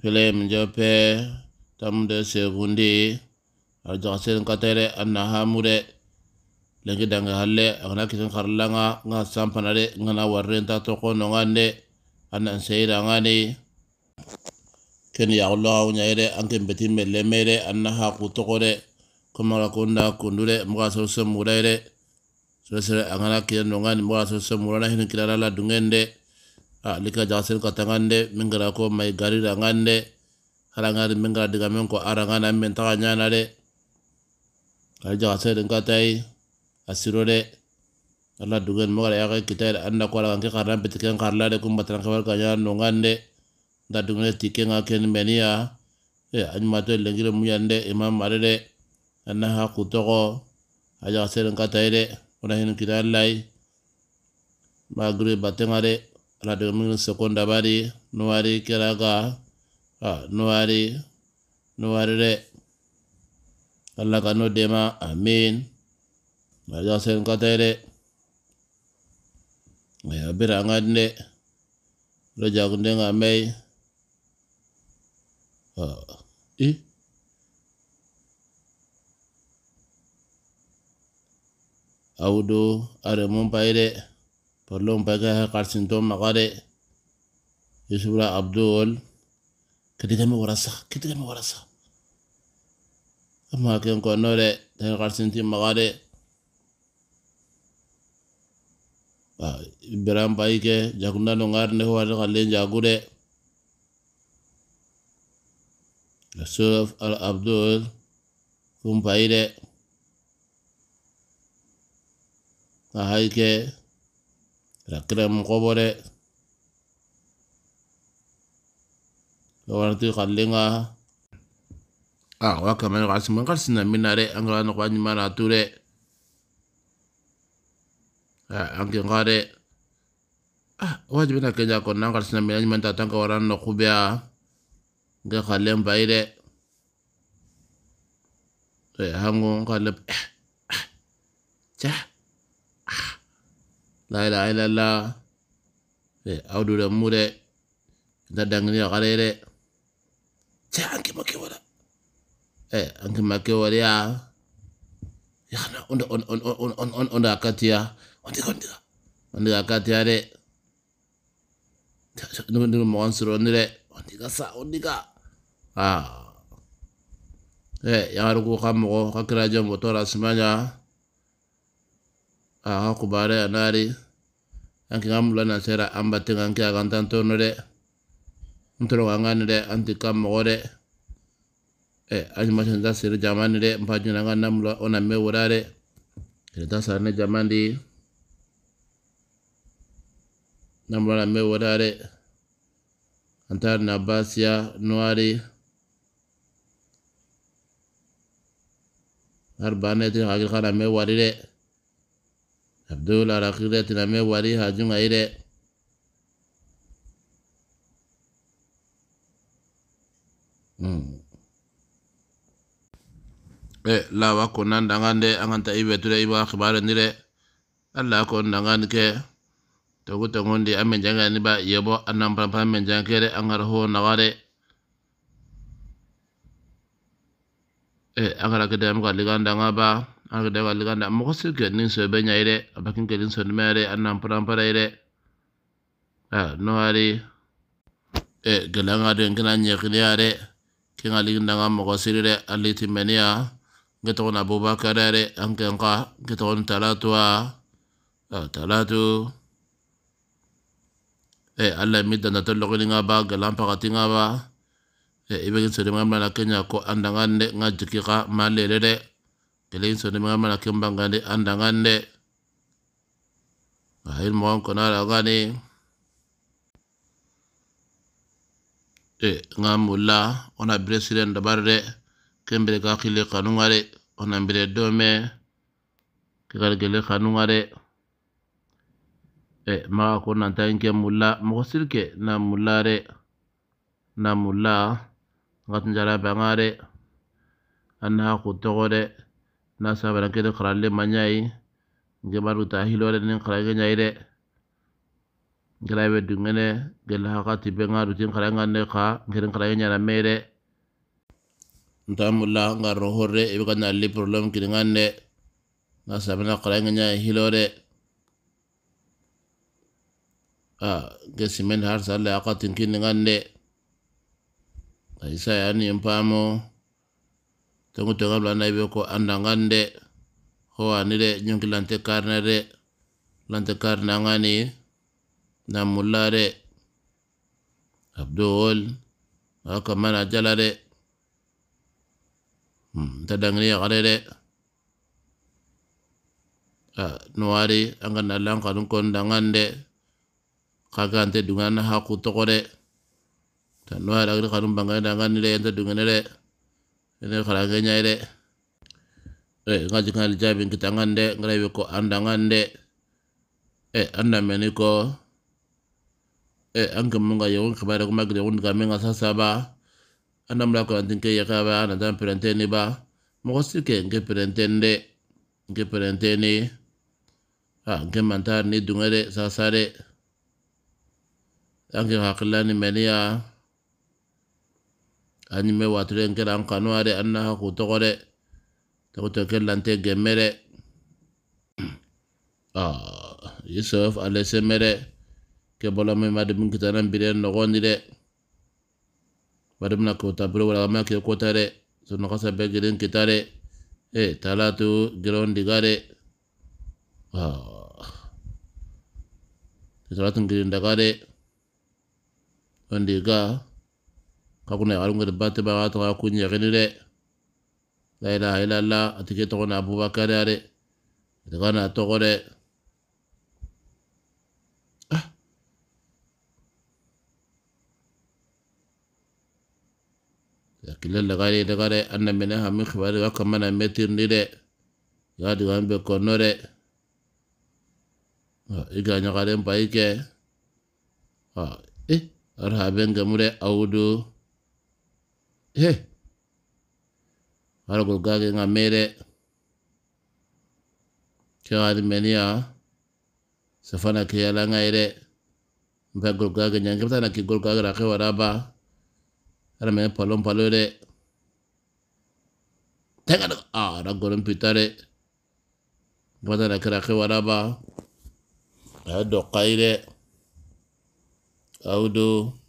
filem mjope tamde se sevundi arjaxsen tere anna hamure lengi dange halle agana kisin kan karla nga nga sampana de ngana warrenta tokono ngande annan seyida ngani ken yaxullaxa wuñayide anken betin mellemeyide anna ha kutokore komara kunda kundude moxa sorose murayide sorosere angana kiyen nongani moxa mura murana hinin kirala la dungen de a ah, lika jasir ka tangande mingra ko mai garira ngande harangari mingra diga men ko men ta nya na de kari jasir ka tay a de alla dugen mogara kita kitayde anda ko ke xarnan peti ken xarla de cumbatanan xewar ka ñana no ngande da dugen ti kenga ken menia ya. e ya, añumato lengire yande imam mare de anna ha kutoxo a jaxasirin ka tay de ona hinu kitay lay magure batengare de mil sekonda bari nuwari keraga, a nuwari nuwari re allah ka no dema amin ja sen ma ya bira ngande lo nga Mei, a i awudo ada mumpai deh. porlon bagaha qarsin don maqare yusufra abdul kadigame warasa kadigame warasa amma ken ko nore tan qarsinti maqare ibrahim bayike jakunda no ngar ne wa galen jagude yusuf al abdul kum bayide ahayke kira mɔgɔ bɔ dɛ waranti kallenga a wa kamani ka siman ka sinan min na dɛ an ka nɔgɔya ɲuman na to dɛ an kɛ nka dɛ wajibi na kɛɲa kɔni n'an ka sinan min na ɲuman ta tan ka waran nɔ kubɛ a nka kallen ba dɛ hango kallen cɛ la ilaha la aw au dura mure da dangani ya kare de ce an ki wala eh an ki ke wala ya ya kana onda on on on on on onda katiya onda onda akati katiya de nung ndu mo an suro ni on onda ka sa onda ka ah eh ya ruku kamu, mo ka kira jombo aha kubare anari ya anki ngamula na sera amba tinga anki agantan de ntoro ngangani nore anti kam mogo de e anyuma senda sira jamani de mpaju na mula ona me wurare kirita sarne jamandi namula na me wurare antar na basia nuari har bane te hagil kana me wari abdul arakhirat tiname wari hajung aire hmm. e eh, lawa konan dangande anganta ibe ture iba khibare nire alla kon dangan ke togu tongondi amen janga ni ba yebo anam pam pam men kere angar ho naware e eh, angara kedam ka liganda ba agada walli ganda so benya ire sobe kin ke a so kennin ire anam a namparanparayi ire a no ari e eh, gelanga de nkena ñekiniya de kenga ligindanga mogo siri ire a litimmeniya ah. nke togon abubakara de anken ka nke togon talatuwa a talatu ah. ah, e eh, alla mi kini nga ba gelan nga ba e eh, ibekin sondumaya mlana kenya ko andanga nde nga jiki ka ma de kelen soni mga malaking bangandi andangan de dahil mo ang kunara gani e nga mula ona bire siren dabar de kembere ka kile kanunga de ona bire dome kikar gele kanunga de e maka ko nanta inke mula mako sirke na mula de na mula ngatin jara banga de anna ko togo de na bana kede xaralle mañayi nge ta hilore kara xarage ñayi de ngelawe dungene gella haka tibe ngaru kara xaranga ne xa ngerin xarage ñana mey de nta mulla nga e ibe ka nalli problème ki nga ne na sabana nyai hilo hilore a gesimen har salle haka tin kini ngan de ayisa yani impamo tongu to gabla na ibe ko andangande ho anire nyonki lante karna re lante karna ngani na mullare abdul aka ah, mana jalare hmm tadangni garere a ah, nuari anga na lang dun kon dangande kagante dungan dungana ku tokore tan nuwari agri kadun bangai dangani re yanta dunganere ene kala genya ide eh ngaji ngal jabin kita ngande ngrewe ko anda ngande eh anda meniko eh e anke munga yo kemarin ko magre on kame menga sasa anda mla ko antin ke yaka ba anda dan perenteni ya ba mo ke nge perentende nge perenteni ha nge mantar ni dungare sasare anke hakilani meni ya ani me waturen kera an kanuwa anna an naha k'u tɔgɔ dɛ lante gemere dɛ ah, yusuf alese mɛ ke kɛ bɔla mɛ ma demi kita na bire nɔgɔndi dɛ bademina kota bire wala ma ke kota dɛ so nɔgɔsa bɛ geren kita dɛ e eh, talatu to digare, ah, dɛ kitala digare, geren daga on kakuna yagalungede bateba wataga kunyagini de la ilaha illallah atike togona abubakari ade atigana togo de kila lagare lagare anna mene hami khibari ga kamana metir ni de ya diga mbe kono de iga nyagare mpa ike ha eh arha benga mure awudu he ala gol gage nga mere ke ari menia safana ke ala nga ire mpa gol gage nyange mtana ke gol gage ra ke waraba ala me palom palore tenga da ah ra golom pitare mtana ke ra ke waraba ay do kaire audo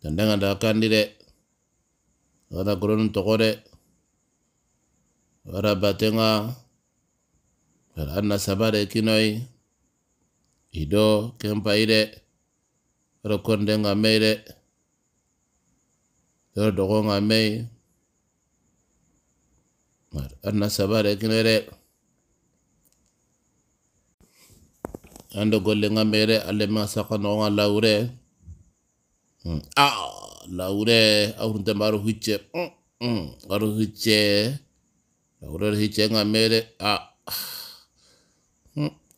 tandanga da kandi de wada kuronu toko de wada batenga wada anna sabade kinoi ido kempa ide wada konde nga mei de wada doko nga mei wada anna sabade kinoi de ando golle nga mei de alle mga sakano nga laure wada a laure aurunte maro huiche maro huiche laure huiche nga mere a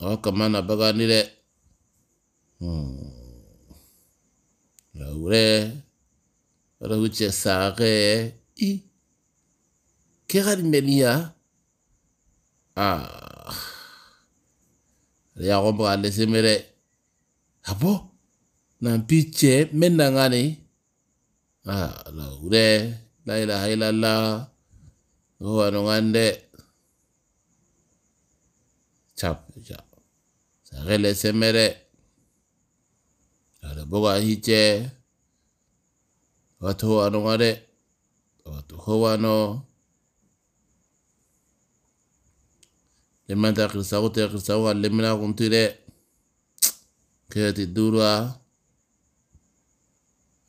awa kamana baganire laure maro huiche sare i kegari menia a ya gomba lesemere abo ah. nan picce men dangani ah la ure la i l a h i l a l a h o u a nongande c h a p c h a p sagele semere ada boga hiche watu huwa nongade watu h o w a no lemanta k i r s a g o te kirsagu alemina kuntire keti durwa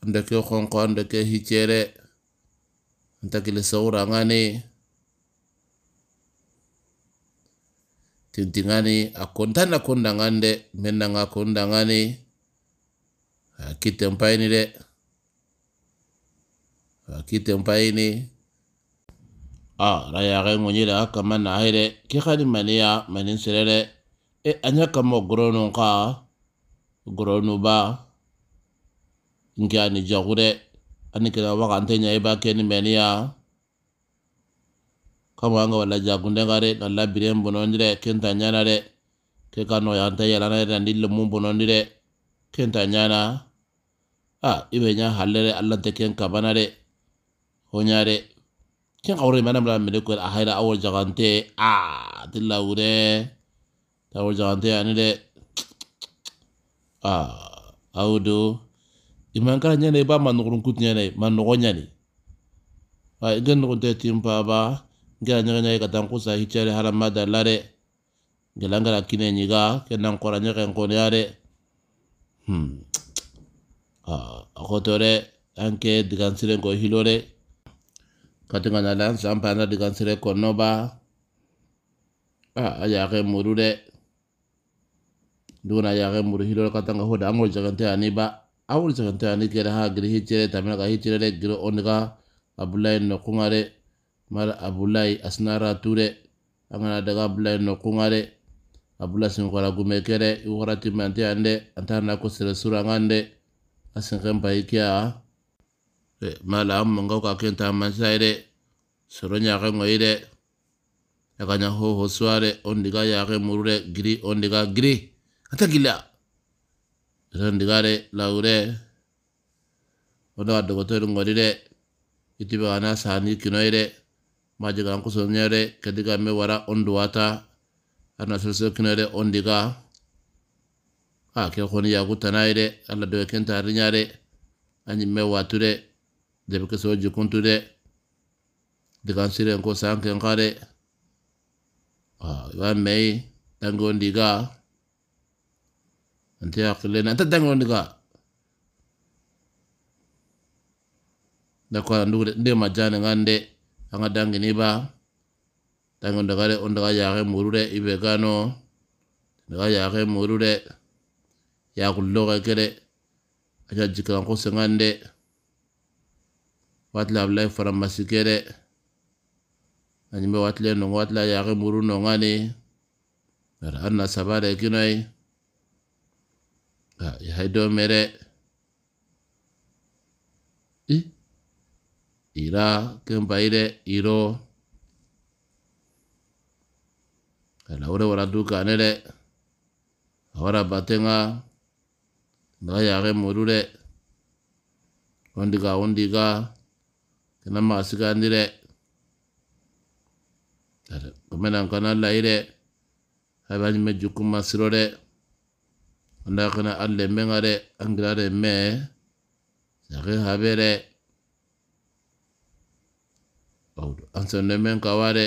ndeke xonqo ndeke hicere saura ngani tintingani akontan akondangan de mennanga akondangani akiten payini de akiten payini a rayaxe ŋoɲida a kama naxi de ki xadi mania ya, manin sire de e anya ɲa kama goronun xa ba nke ani jagure ani kira waka ante nya iba keni ya? kama anga wala jagunde ngare na labire mbonondire kenta nyana re ke kano ya ante yala na re ndille mbonondire kenta nyana a ibe nya halere ala te ken kabana re honyare ken kawre mana mala mede ko a awo awol jagante a dilla wure tawol jagante ani re a awdo imankara nyane ba manugurun kut nyane manogo nyane ba igan nugun te timpa ba nyane nyane ka tang kusa hichare harama da lare ngila ngara kine nyiga kenan kora nyaga ngon yare hmm a ah, akotore anke sire ko hilore katinga na lan sampa na sire ko ba a ah, ayake muru de duna ayake muru hilore katanga hoda angol jagante aniba awuri sakanta ni kere ha giri hijire tamina ka hijire le giri oniga abulai no kungare mar abulai asnara ture angana daga abulai no kungare abula sin kora gume kere iwara ti mante ande antana ko sere sura ngande asin kan bai kya e mala am ngau ka ken ta man saire soronya ka ngoire ya kanya ho ho suare ondiga ya ke murure giri ondiga giri ata gila gare laure wanda wadogotoyre ngorire itibagana sani kinoyre majigan kusonyere kediga me wara onduwata ana sirso kinoyre ondiga a ke koni yagutanayre alla dowe kentarinyare anyimme wature debe keso jikunture digan siren ko Ah, iwan mei ondiga انطلاق لنا انت nanti نغا dakwa ndugu nde majane ngande anga dangi niba dangi ndagare kaya yake murure ibe gano kaya yake murure ya ke kere aja jikala ngose ngande watla ablai faramasi kere anyime watla nongo watla ya, yake muru nongani ara anna sabare kinai la ihadomere i ira kembaire iro alaure wara dukane de awara batenga ndaga yage modu de ondiga ondiga kena masigandi de komenankana layi de abanyime jukuma siro de onda kana alle menga de angira de me sake habe de awdo ne men kawa de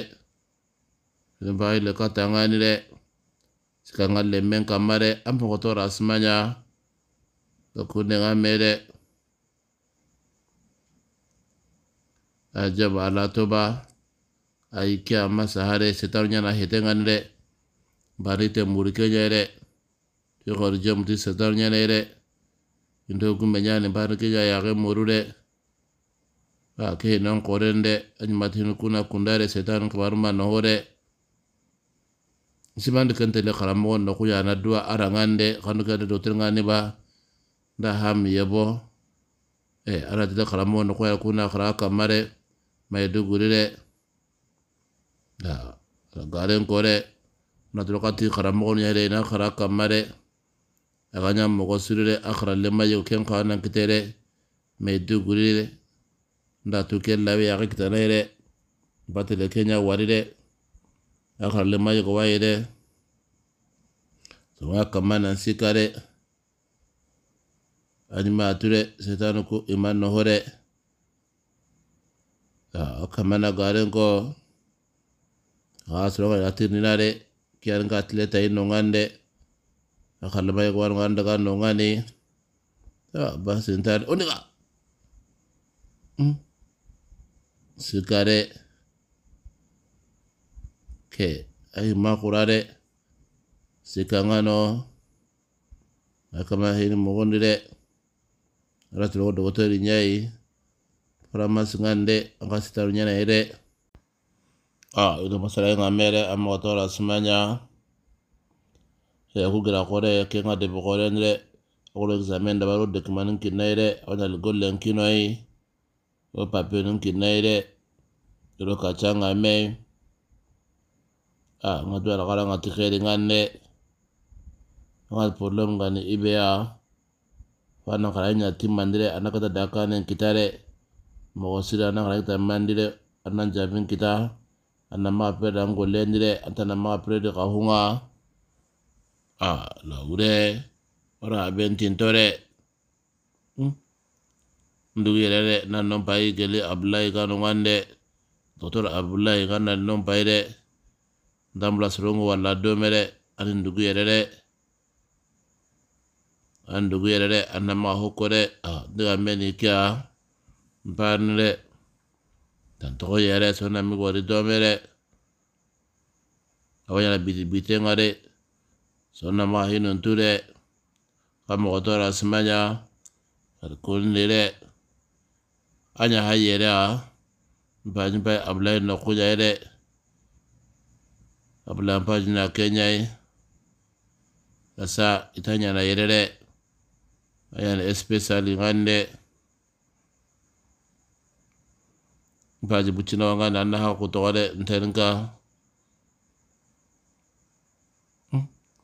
lembaxi le katangani de sikanga lemmen kanma de an fogotora asimaya kakundenga me de a jaba toba a masahare na ɲana le bari te murike ɲe yokor jam ti setar nyane de into kumbe nyane bar ke ya ya moru de ba ke non koren de kuna kundare setan kabar ma no siman kan tele karamogon no kuya na dua arangande kan ka de ya ngani ba nda ham bo e ara de karamogon kuya kuna kara kamare yedu guri de da garen kore na tulokati karamogon ya de na kara kamare aganya mogo sirire akhra lema yego ken khana kitere medu gurire nda tuke lawe yagi kitanere batile kenya warire akhra lema yego waire soma kamana sikare anima ature setanu ku iman nohore a kamana garen ko asro ga atirnare kiyan ga atleta inongande akalla bay ko wano daga kan no ngani ta ya, ba sentar oniga oh, mm sikare ke ay ma kurare sikangano akama hin mogondire ratiro dogotori nyai faramasi ngande akasitaru nyana ire ah itu masalah yang ngamere amma semanya ku gira kore kenga de bokore nre okolo examen da baro document nki naire ona ligole nki noi o papier nki naire ro kachanga me a nga dwara kala nga tikere nga ne nga problem nga ni ibea wana kala nya timandire anakata dakane kitare mogosira na kala tamandire anan jabin kita anama pera ngolendire antana ma ka kahunga a lawre ora bentintore hmm? ndugu yerere nan non pay gele ablay kanu ngande dotor ablay kanu nan non pay de ndambla srongo wala domere ani ndugu yerere an ndugu yerere anna ma hokore a ndiga meni kya mpanre tan togo yere sona mi wari domere awanyana bitibite ngare sonnamaa hinun tu de ka mɔgɔ tɔɔra simanya farikoli de an y'a yɛrɛ a mpaji pa abulayi na kunya ye dɛ abulayi mpaji na kɛnya ye kasa i ta ɲana yɛrɛ dɛ a yana espesali ŋani dɛ mpaji bucinawa ŋani an na ha kutɔgɔ dɛ ntɛni ka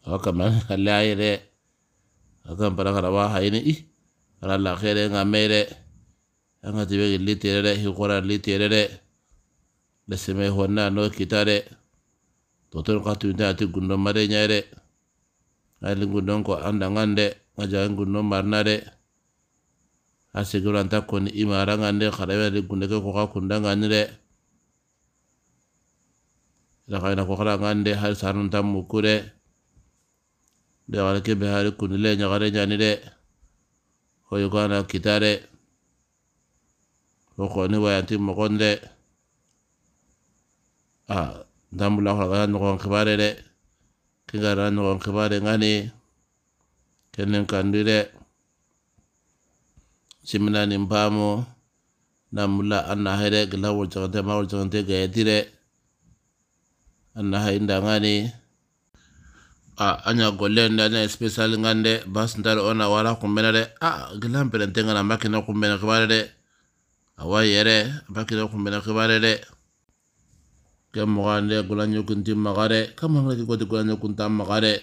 haka man halai re haka para kara wa hai ni i kara la khere nga mere anga e tibe gilli tere re hi kora li tere re le seme honna no kitare toton ka tu ta ti gundo mare nyare ai gundo ko anda ngande ngaja gundo marnare asiguranta koni imara ngande kharawe le gunde ko ka kunda ngandire la kaina ko khara ngande har sarunta mukure d e x a r a k e b e hari kunile n y a k a r e ɲani de fo y o k a n a kita de fo k o n i wayanti m o k o n de a ndambula xoragana n u k o n k i b a r e de kingarana n u k o n k i b a r e ngani kenen kandi de s i m i n a n i m p a m u namula annahe de gila wolcagante ma wolcagante gayeti r e annaha indangani a anya gollen da na special ngande bas ndar ona wala kumbena de a gilan pelen tenga na makina kumbena kibare de awa yere makina kumbena kibare de ke mogande gulanyo kunti magare kama ngale ko de gulanyo kunta magare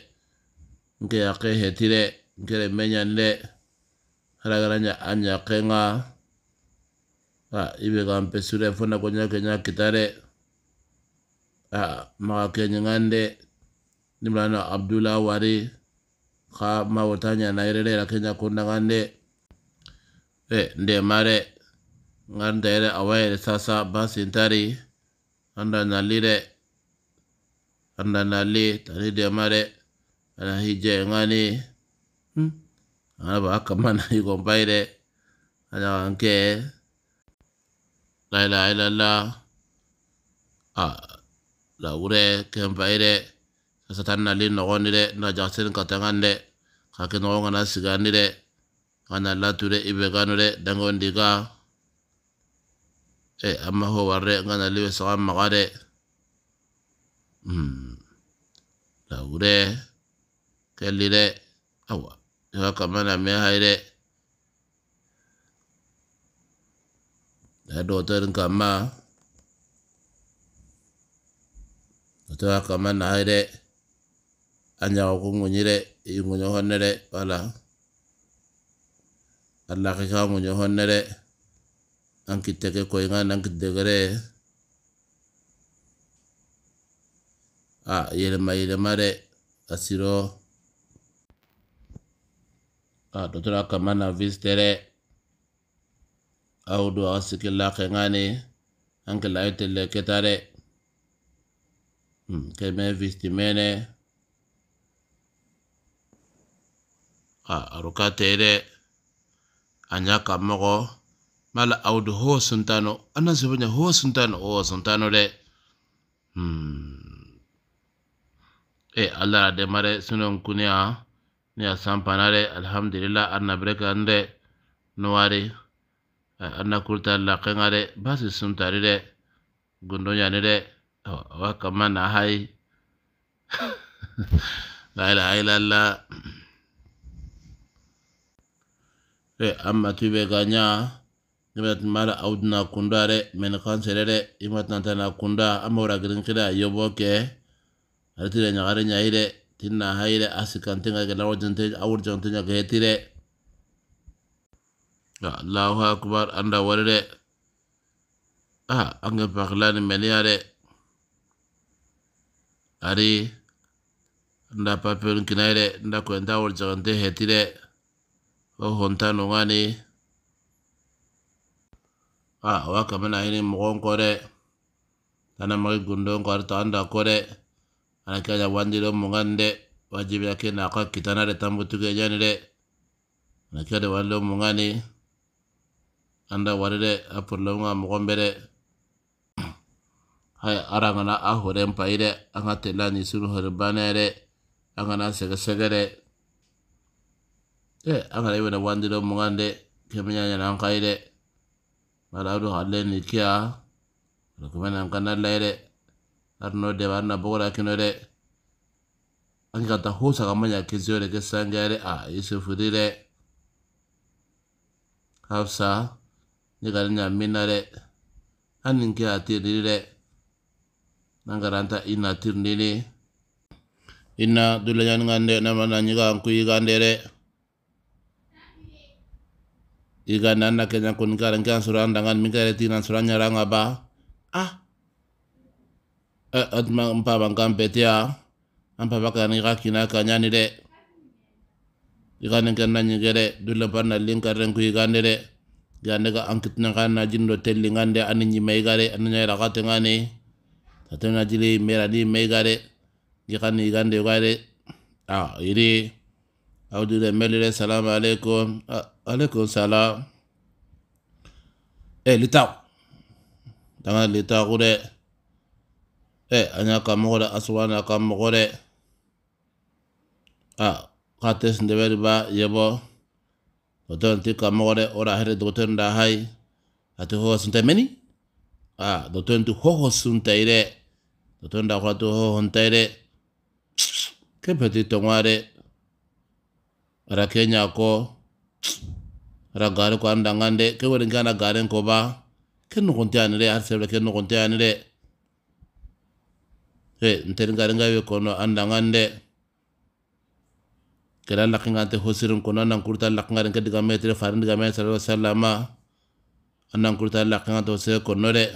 nke ya ke hetire nke le menyan de haragaranya anya kenga a ibe gampe sure fona konya kenya kitare a maga kenyangande nimlano abdullah wari ka mawotanya nairere la kenya kundangande e nde mare ngandere awayere sasa basintari anda nalire anda nali tani de mare ana hije ngani hmm? ana ba kamana yuko mbaire ana anke la ilaha illallah ah la ure kembaire satan nali nogon ni de eh, hmm. na jaksin katangan de kake nogon kana sigan ni de kana latu de ibe kanu de dangon dika e amma ho warre ngana liwe sagan maga de hmm laure kelli de awa ya kamana me haire da dotarin kama Tuh, hay haire. anyaga khungunyile ingunyukhonele wala allah khikha ngunyukhonele ankiteke koingana ankitekele a yelema yelemale asilo a totola kamana visitele awudu akhasikila khengani ankila yetele ketale hmm, keme visitimene a arukateere anyaka mogo mala audu ho suntano anasibanya ho suntano o suntano de hmm. e allah ra demare sunon kunia ni a sampanare alhamdulillah annabire kan de nuwari anna e, kurtar lakenga de basi suntari de gundo yani de wa kamana na hayi la ilaha illallah amma tuwe ganya. Nima mara mala audu na kunda re. Meni kansere re. Ima kunda. Amma ura gilin kira yobo Aritire nye gare Tinna hile asikantenga ke lawo jantenja. Awur jantenja ke heti re. anda wari Ah anga paklani meni Ari. Nda papi ulu kinayre, nda kwenta wul chakante hetire. hontano ŋani a waka mena yini ini kore. Tana ana gundong kore ko arta anda kore ana kaya wandi lo de wajib ake na kwa kitana de tuke jani re ana wandi lo mogani anda wari re apur lo ŋa mogon be hai hay ara ŋana a horen payi suru angana sege sege re e anga lewe na wandi lo mungande kemenya nyana ankaide malawdu halle ni kia lokumena mkana laire arno de barna bogora kino de anka ta hosa kamanya kizio de kesangare a yusufu dire hafsa ni garinya minare anin kia atirire nangaranta ina tirnini ina dulanyan ngande namana nyiga ankuyi gandere iga nana kenya kun karen kan suran dangan reti nan suran nyaranga ba ah eh atma eh, mpa bangkan petia ampa baka nika kina kanya ni de iga nen kan nanyi gere dulle panna linka ren ku iga ne de ga ne ga ankit na kan na jindo telli ngande an ni mai gare an nyai ra kate ngane tatena jili mera ni mai gare gi kan ni gande gare ah iri أو أعوذ بالله سلام عليكم عليكم سلام إيه لتاو تاو لتاو اللي تاو إيه أنا كم غدا أسوان كم غدا آه قاتس نبر با يبو وتون تي كم غدا ورا هري دوتون ده هاي أتوهو سنتمني آه دوتون تو هو سنتيره دوتون ده خلا تو هو هنتيره كيف تي ra kenya ko ra gare ko anda ngande ke wori ngana gare ko ba ken no konti anire ar sebe ke no konti anire he nter ngare ngawe ko no anda ngande kera laki ngante hosirin no nan kurta laki ngare ke diga metre farin diga metre sallallahu alaihi wasallam anan kurta laki ngante ko no re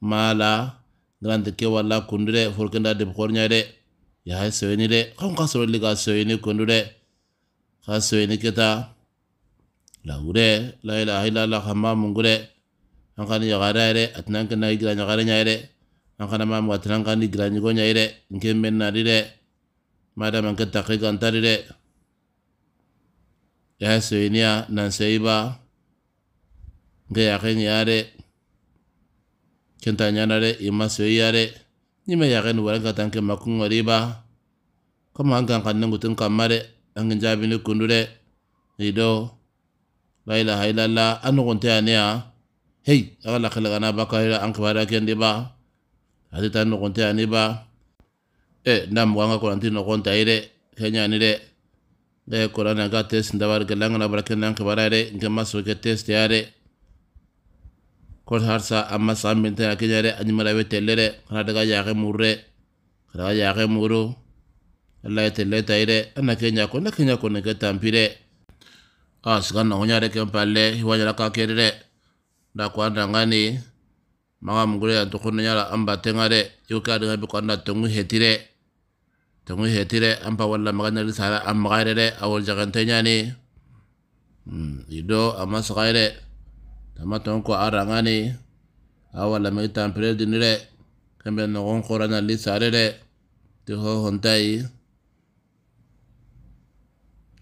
mala ngante ke wala kundure forkenda de kornya de ya hay soyni de kan ka so liga soyni kundure ka kita keta lagure la ila la khama mungure an kan yagara yere atnan kana igira nyagara nya yere an kana mamu atinan kan igira nyigo nya yere nke men na dire madam man kata kai kan tarire ya ni ya nan seiba nke yakin yare kenta nyanare ima soyiyare nime yakin wala katan ke ba kama an kan kan kamare an jaabi ni kundu dɛ i dɔ la ilaha illallah an nɔgɔn tɛ yan ne yan hei a ka lakali kana ba ka an kibaruya kɛ ne ba a tɛ taa nɔgɔn tɛ yan ne ba ɛ n'a mɔgɔ an ka kɔrɔ an tɛ nɔgɔn ta ye dɛ kɛ ɲa ni dɛ ne kɔrɔ na ka test dabari kɛ lankana bara kɛ n'an kibaruya dɛ n kɛ ma sɔn kɛ test ya dɛ kɔrɔ halisa a ma san min tɛ yan kɛ ɲa dɛ a ɲuman la i bɛ tɛlɛ dɛ kana daga yaakɛ muru dɛ kana yaakɛ muru laite te ta ire ana kenya ko na kenya ko ne tampire as kan na honya re ke palle hiwa wanyara ka kerere re da ko anda ngani maga mugure antu ya ko nyala amba tengare yo ka de ko tungu hetire tungu hetire ampa wala maga na risala am gare re awol jagan tenya ni hmm ido amas gaire ton ko arangani awala me tampire dinire kembe no gon korana lisare re te ho hontai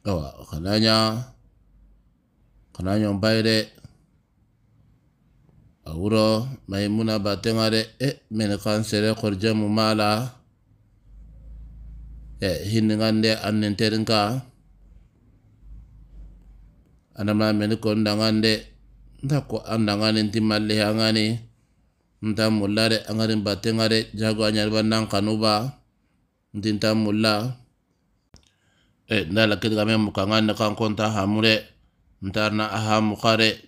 awa kanaña kanaño bay de a wuro maimuna batenga de e mene kansere kor jamu mala e hinngande an nenterinka anama mene ko ndangande nda ko andangani ndi malle angani nda mulla de angarin batenga de jago anyarba nan kanuba ndi nta mulla e eh, ndala kedgame mukanganne konta hamure ntarna aha mukare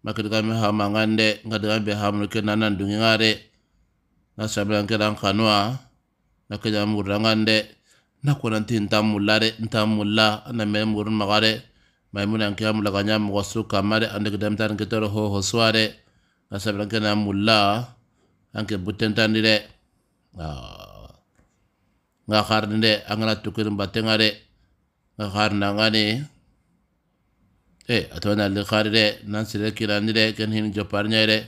makedgame hamangande ngadgame be hamuru ke nanan dungingare nasabilankeran kanuwa nakedgame murrangande nakonanti ntan mullare ntan na anamere murun magare mula mulaganya mukosu kamare ande kedamtan ketoro hohosuware mula mulla anke buttentandi de ah. nga harni de angana tukirin battenga de harnangani e eh, atona li khari de nan sire kirani de ken hin jopar nyai de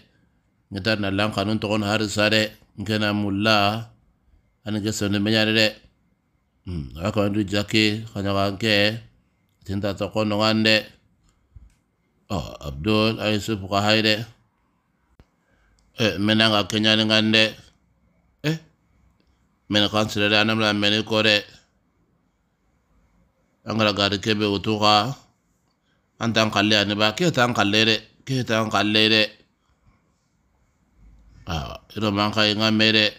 ngita na lang kanun togon har sare ngena mulla an ge ne me nyare de hmm aka ndu jake khanya wanke tinta togon ngande oh abdul ayusuf ka de eh menanga kenyani ngande e eh kan sire de anamla la e ko kore angara gari kebe wutuka anta an kalle ani ba ke ta an kalle de ke ta an kalle de awa iro man kai nga mere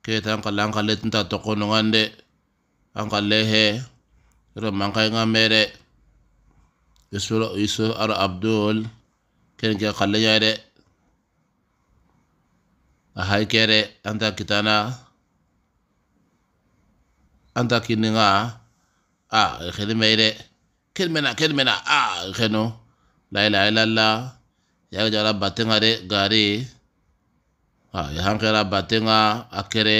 ke ta an kalle an kalle tinta toko no ngande an kalle he iro man kai nga mere isuro isu ar abdul ken ke kalle ya de a hay kere anta kitana anta kininga a xeni may de ken mena ken mena a lai la lai, illallah yaga jara batenga de gari a ah, yahankera batenga a kere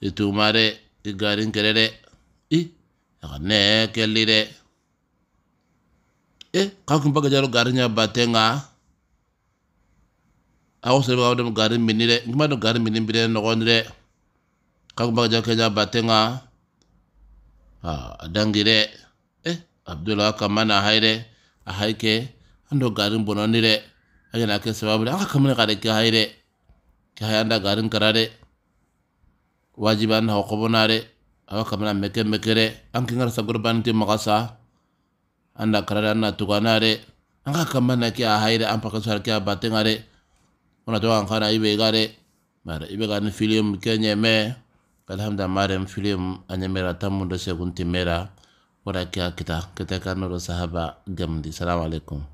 itu tuma de i garin kere de i yaga ne kelli de e eh, kakun baga jaro garinya batenga awo sere baga dem garin mini de ngima do garin minire bide nogon kakun baga jaro kenya batenga a dangire eh abdulawa kama na hayi a haike ando garin bononi re an yana kɛ sababu dɛ an ka kamina ka ke kɛ garin kara wajiban wajibi an nawa kɔbɔna dɛ awa an kin karisa gɔrɔbani tɛ maga sa an kara na ka an a to an kana ibe gare dɛ ibe ga ni filiyem kɛ alhamda marem filim anyamera tammu do segun timmera wara kiya kita kete kanno do sahaba gamdi salamu alaikum